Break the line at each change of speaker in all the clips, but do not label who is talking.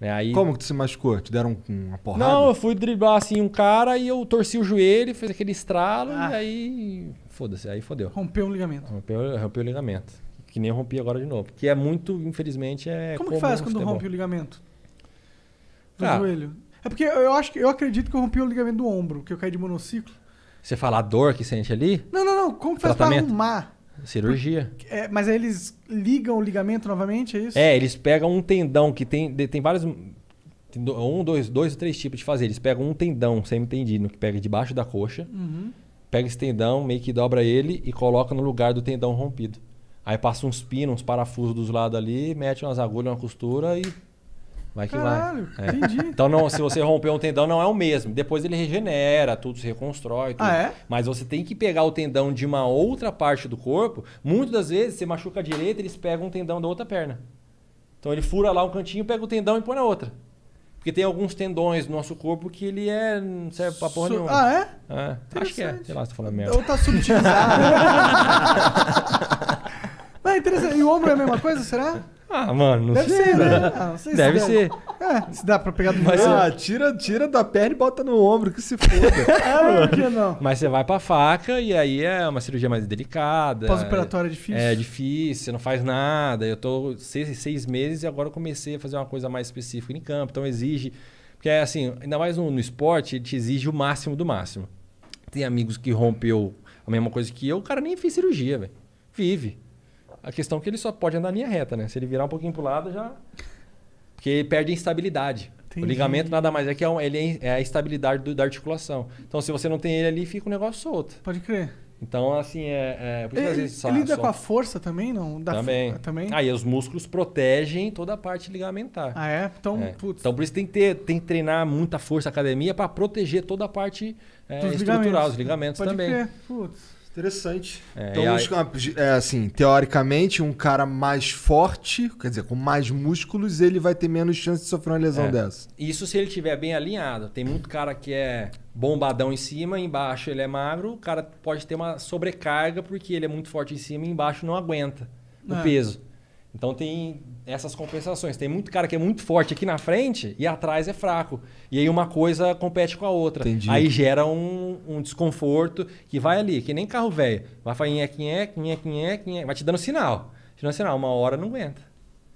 Né? Aí... Como que tu se machucou? Te deram uma porrada? Não, eu fui driblar assim um cara e eu torci o joelho, fez aquele estralo ah. e aí. Foda-se, aí fodeu. Rompeu o ligamento. Rompeu, rompeu o ligamento. Que nem eu rompi agora de novo. Que é muito, infelizmente, é. Como, como que faz quando rompe o ligamento? Do ah. joelho. É porque eu acho que eu acredito que eu rompi o ligamento do ombro, que eu caí de monociclo. Você fala a dor que sente ali? Não, não, não. Como que faz pra arrumar? Cirurgia. É, mas aí eles ligam o ligamento novamente, é isso? É, eles pegam um tendão que tem, tem vários. Tem um, dois, dois ou três tipos de fazer. Eles pegam um tendão sempre entendido, que pega debaixo da coxa, uhum. pega esse tendão, meio que dobra ele e coloca no lugar do tendão rompido. Aí passa uns pinos, uns parafusos dos lados ali, mete umas agulhas, uma costura e Vai que Caralho, vai. É. Entendi. Então, não, se você romper um tendão, não é o mesmo. Depois ele regenera, tudo se reconstrói. Tudo. Ah, é? Mas você tem que pegar o tendão de uma outra parte do corpo. Muitas das vezes, você machuca a direita, eles pegam um tendão da outra perna. Então, ele fura lá um cantinho, pega o tendão e põe na outra. Porque tem alguns tendões no nosso corpo que ele é. não serve pra porra Su nenhuma. Ah, é? é. Acho que é. Sei lá se tô falando merda. Ou tá subutilizado. não, é interessante. E o ombro é a mesma coisa, será? Ah, mano, não Deve sei. Ser, né? né? Ah, não sei se Deve dá. ser. É, se dá pra pegar do mas Ah, tira, tira da perna e bota no ombro, que se foda. é, por que não? Mas você vai pra faca e aí é uma cirurgia mais delicada. Pós-operatório é difícil. É difícil, você não faz nada. Eu tô seis, seis meses e agora eu comecei a fazer uma coisa mais específica em campo. Então exige. Porque é assim, ainda mais no, no esporte, ele te exige o máximo do máximo. Tem amigos que rompeu a mesma coisa que eu, o cara nem fez cirurgia, velho. Vive. A questão é que ele só pode andar linha reta, né? Se ele virar um pouquinho pro lado, já. Porque perde a instabilidade. Entendi. O ligamento nada mais é que é, um, ele é, é a estabilidade do, da articulação. Então, se você não tem ele ali, fica o um negócio solto. Pode crer. Então, assim, é. é por isso ele, ele lida com a força também, não? Da também. F... Ah, também. Aí os músculos protegem toda a parte ligamentar. Ah, é? Então, é. Então, por isso tem que, ter, tem que treinar muita força academia para proteger toda a parte é, estrutural, ligamentos. os ligamentos Pode também. Crer. Putz. Interessante. É, então, aí... é, assim, teoricamente, um cara mais forte, quer dizer, com mais músculos, ele vai ter menos chance de sofrer uma lesão é. dessa. Isso se ele estiver bem alinhado. Tem muito cara que é bombadão em cima, embaixo ele é magro, o cara pode ter uma sobrecarga porque ele é muito forte em cima e embaixo não aguenta o é. peso. Então tem essas compensações. Tem muito cara que é muito forte aqui na frente e atrás é fraco. E aí uma coisa compete com a outra. Entendi. Aí gera um, um desconforto que vai ali, que nem carro velho. Vai falar é quem é quem é Vai te dando sinal. Te dando sinal. Uma hora não aguenta.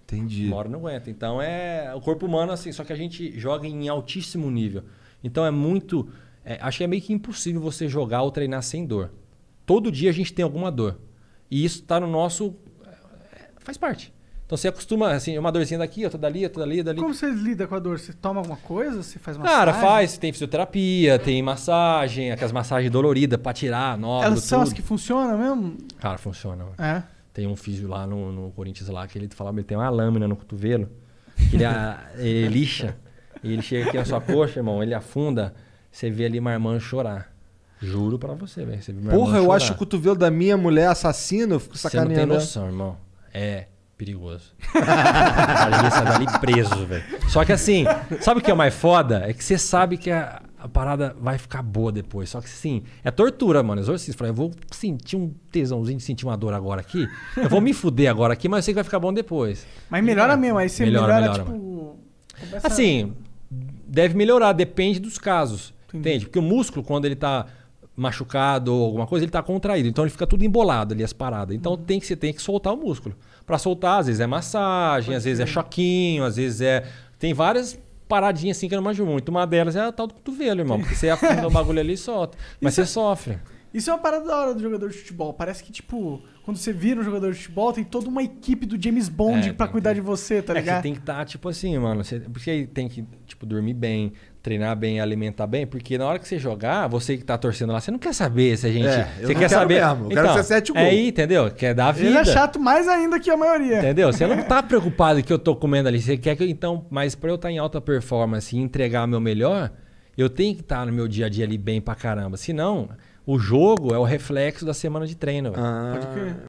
Entendi. Uma hora não aguenta. Então é o corpo humano assim, só que a gente joga em altíssimo nível. Então é muito... É, acho que é meio que impossível você jogar ou treinar sem dor. Todo dia a gente tem alguma dor. E isso está no nosso Faz parte. Então você acostuma, assim, é uma dorzinha daqui, outra dali, outra dali, dali. Como você lida com a dor? Você toma alguma coisa? Você faz massagem? Cara, faz. Tem fisioterapia, tem massagem, aquelas massagens doloridas pra tirar, nódulo, Elas são tudo. as que funcionam mesmo? Cara, funcionam. É? Tem um físio lá no, no Corinthians lá que ele falava, ele tem uma lâmina no cotovelo, que ele, ele lixa, e ele chega aqui na sua coxa, irmão, ele afunda, você vê ali uma irmã chorar. Juro pra você, velho. Porra, eu chorar. acho o cotovelo da minha mulher assassino, eu fico sacaneando. Você não tem né? noção, irmão. É perigoso. Imagina você ali preso, velho. Só que assim, sabe o que é o mais foda? É que você sabe que a, a parada vai ficar boa depois. Só que sim, é tortura, mano. Exorcismo. Falei, eu vou sentir um tesãozinho, sentir uma dor agora aqui. Eu vou me fuder agora aqui, mas eu sei que vai ficar bom depois. Mas melhora mesmo, aí você melhora, melhora, melhora tipo. Assim, deve melhorar, depende dos casos. Entendi. Entende? Porque o músculo, quando ele tá machucado ou alguma coisa, ele está contraído. Então ele fica tudo embolado ali, as paradas. Então uhum. tem que, você tem que soltar o músculo. Para soltar, às vezes é massagem, Pode às ser. vezes é choquinho, às vezes é. Tem várias paradinhas assim que eu não manjo muito. Uma delas é a tal do cotovelo, irmão. Porque você afunda o bagulho ali e solta. Mas Isso você é... sofre. Isso é uma parada da hora do jogador de futebol. Parece que, tipo, quando você vira um jogador de futebol, tem toda uma equipe do James Bond é, pra cuidar que... de você, tá ligado? É, você tem que estar, tá, tipo assim, mano. Você... Porque aí tem que, tipo, dormir bem treinar bem, alimentar bem, porque na hora que você jogar, você que tá torcendo lá, você não quer saber se a gente. É, você quer saber. Mesmo, eu então, quero ser sete gols. É aí, entendeu? Quer dar vida. Ele é chato mais ainda que a maioria. Entendeu? Você não tá preocupado que eu tô comendo ali. Você quer que eu, então, mas para eu estar tá em alta performance e entregar meu melhor, eu tenho que estar tá no meu dia a dia ali bem pra caramba. Senão, o jogo é o reflexo da semana de treino. Ah, pode crer.